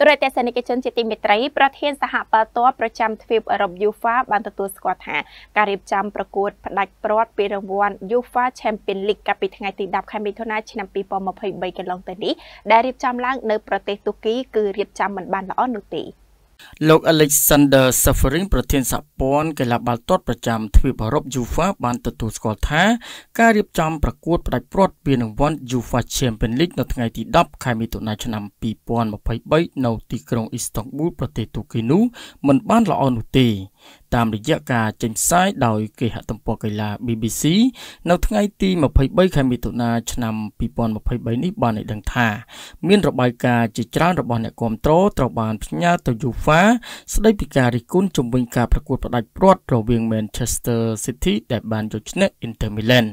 ទរទេសនិកជនជាទីមេត្រីប្រធានសហព័ន្ធប្រចាំទ្វីបអឺរ៉ុប UEFA បានទទួលស្គាល់ថាការរៀបចំប្រកួតផ្ដាច់ព្រាត់ពានរង្វាន់ UEFA Champions League កាលពីថ្ងៃទី10ខែមិថុនាឆ្នាំ2023កន្លងទៅនេះដែលរៀបចំឡើងនៅប្រទេសទូគីគឺរៀបចំមិនបានល្អនោះទេ។លោក Alexander Seferin ប្រធានសហព័ន្ធកីឡាបាល់ទាត់ប្រចាំទ្វីបអឺរ៉ុប UEFA បានទទួលស្គាល់ថាការរៀបចំប្រកួតផ្ដាច់ព្រាត់ពានរង្វាន់ UEFA Champions League នៅថ្ងៃទី10ខែមិថុនាឆ្នាំ2023នៅទីក្រុង Istanbul ប្រទេសទូគីនោះមិនបានល្អនោះទេតាមរយៈការចេញផ្សាយដោយគេហទំព័រកីឡា BBC នៅថ្ងៃទី23ខែមិថុនាឆ្នាំ2023នេះបានឲ្យដឹងថាមានរបាយការណ៍ជាច្រើនរបស់អ្នកគាំទ្រត្រូវបាន ផ្ញើទៅ UEFA ស្ដីពីការរិះគន់ជំវិញការប្រកួតផ្ដាច់ព្រាត់រវាង Manchester City ដែលបានយកឈ្នះ Inter Milan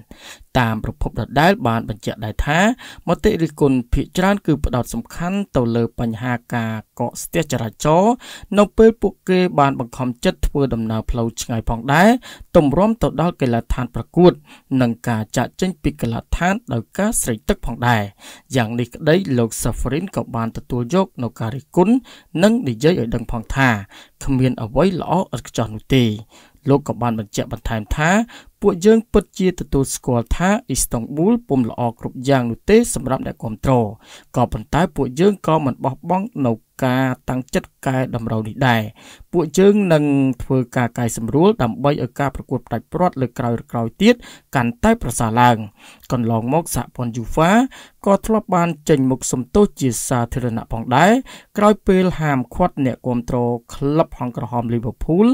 តាមប្រភពដដែលបានបញ្ជាក់ដែរថាមតិរិះគន់ភាគច្រើនគឺផ្ដោតសំខាន់ទៅលើ បញ្ហាការកកស្ទះចរាចរណ៍នៅពេលពួកគេបានបង្ខំចិត្តធ្វើដំណើរផ្លូវឆ្ងាយផងដែរទម្រាំទៅដល់កីឡដ្ឋានប្រកួតនិងការចាក់ចេញពីកីឡដ្ឋានដោយការស្រេកទឹកផងដែរយ៉ាងនេះក្តីលោក Safarin ក៏បានទទួលយកនៅការរិះគន់និងនិយាយឲ្យដឹងផង ថាគ្មានអ្វីល្អឥតខ្ចោះនោះទេលោកក៏បានបញ្ជាក់បន្ថែមថាពួកយើងពិតជាទទួលស្គាល់ថាអ៊ីស្តង់ប៊ូលពុំល្អគ្រប់យ៉ាងនោះទេសម្រាប់អ្នកគ្រប់គ្រងក៏ប៉ុន្តែពួកយើងក៏មិនបោះបង់នៅការតាំងចិត្តកែតម្រូវនេះដែរពួកយើងនឹងធ្វើការកែសម្រួលដើម្បីឲ្យការប្រកួតផ្ដាច់ព្រាត់លើក្រោយក្រោយទៀតកាន់តែប្រសើរឡើងកន្លងមកសហព័ន្ធ UEFA ក៏ធ្លាប់បាន ចេញមុខសំទោសជាសាធារណៈផងដែរក្រោយពេលហាមឃាត់អ្នកគ្រប់គ្រងក្លឹបហង្ក្រហម Liverpool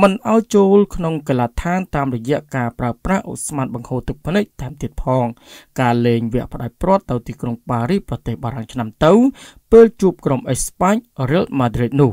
មិនឲ្យចូល ក្នុងកីឡដ្ឋានតាមរយៈការប្រើប្រាស់ឧស្ម័នបង្ហូរទឹកភ្នែកតាមទៀតផងការលេងវគ្គផ្ដាច់ព្រាត់ទៅទីក្រុងប៉ារីសប្រទេសបារាំងឆ្នាំទៅពេលជួបក្រុមអេស្ប៉ាញ Real Madrid នោះ